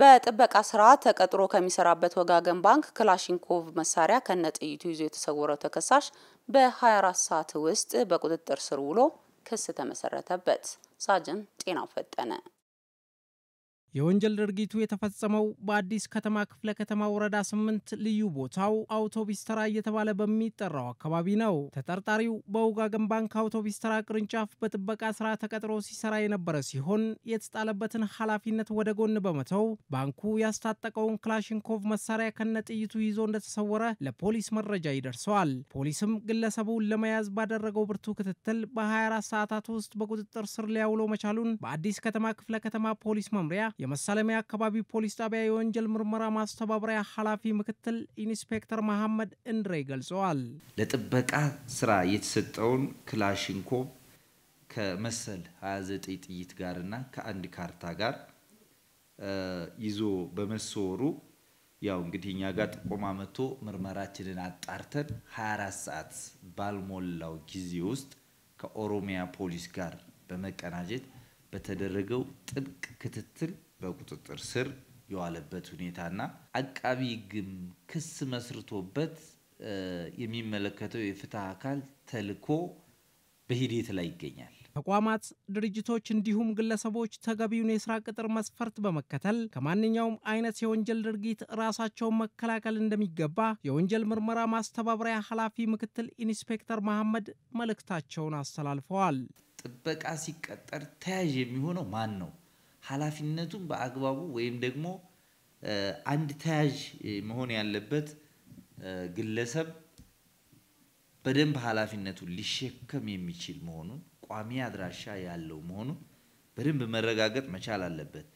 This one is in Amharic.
በጥበቃ ስራ ተቀጥሮ ከሚሰራበት ወጋገን ባንክ ክላሽንኮቭ መሳሪያ ከነ ጥይቱ ይዞ የተሰወረው ተከሳሽ በ24 ሰዓት ውስጥ በቁጥጥር ስር ውሎ ክስ ተመሰረተበት። ሳጅን ጤናው ፈጠነ የወንጀል ድርጊቱ የተፈጸመው በአዲስ ከተማ ክፍለ ከተማ ወረዳ ስምንት ልዩ ቦታው አውቶቢስ ተራ እየተባለ በሚጠራው አካባቢ ነው። ተጠርጣሪው በውጋገን ባንክ አውቶቢስ ተራ ቅርንጫፍ በጥበቃ ስራ ተቀጥሮ ሲሰራ የነበረ ሲሆን የተጣለበትን ኃላፊነት ወደ ጎን በመተው ባንኩ ያስታጠቀውን ክላሽንኮቭ መሳሪያ ከነ ጥይቱ ይዞ እንደተሰወረ ለፖሊስ መረጃ ይደርሰዋል። ፖሊስም ግለሰቡን ለመያዝ ባደረገው ብርቱ ክትትል በ24 ሰዓታት ውስጥ በቁጥጥር ስር ሊያውሎ መቻሉን በአዲስ ከተማ ክፍለ ከተማ ፖሊስ መምሪያ የመሳለሚያ አካባቢ ፖሊስ ጣቢያ የወንጀል ምርመራ ማስተባበሪያ ኃላፊ ምክትል ኢንስፔክተር መሐመድ እንድሬ ገልጸዋል። ለጥበቃ ስራ የተሰጠውን ክላሽንኮቭ ከመሰል 29 ጥይት ጋርና ከአንድ ካርታ ጋር ይዞ በመሰወሩ ያው እንግዲህ እኛ ጋር ጥቆማ መጥቶ ምርመራችንን አጣርተን 24 ሰዓት ባልሞላው ጊዜ ውስጥ ከኦሮሚያ ፖሊስ ጋር በመቀናጀት በተደረገው ጥብቅ ክትትል በቁጥጥር ስር የዋለበት ሁኔታና አቃቢ ሕግም ክስ መስርቶበት የሚመለከተው የፍትህ አካል ተልኮ በሂደት ላይ ይገኛል። ተቋማት፣ ድርጅቶች እንዲሁም ግለሰቦች ተገቢውን የስራ ቅጥር መስፈርት በመከተል ከማንኛውም አይነት የወንጀል ድርጊት ራሳቸውን መከላከል እንደሚገባ የወንጀል ምርመራ ማስተባበሪያ ኃላፊ ምክትል ኢንስፔክተር መሐመድ መልእክታቸውን አስተላልፈዋል። ጥበቃ ሲቀጠር ተያዥ የሚሆነው ማን ነው? ኃላፊነቱን በአግባቡ ወይም ደግሞ አንድ ተያዥ መሆን ያለበት ግለሰብ በደንብ ኃላፊነቱን ሊሸከም የሚችል መሆኑን ቋሚ አድራሻ ያለው መሆኑን በደንብ መረጋገጥ መቻል አለበት።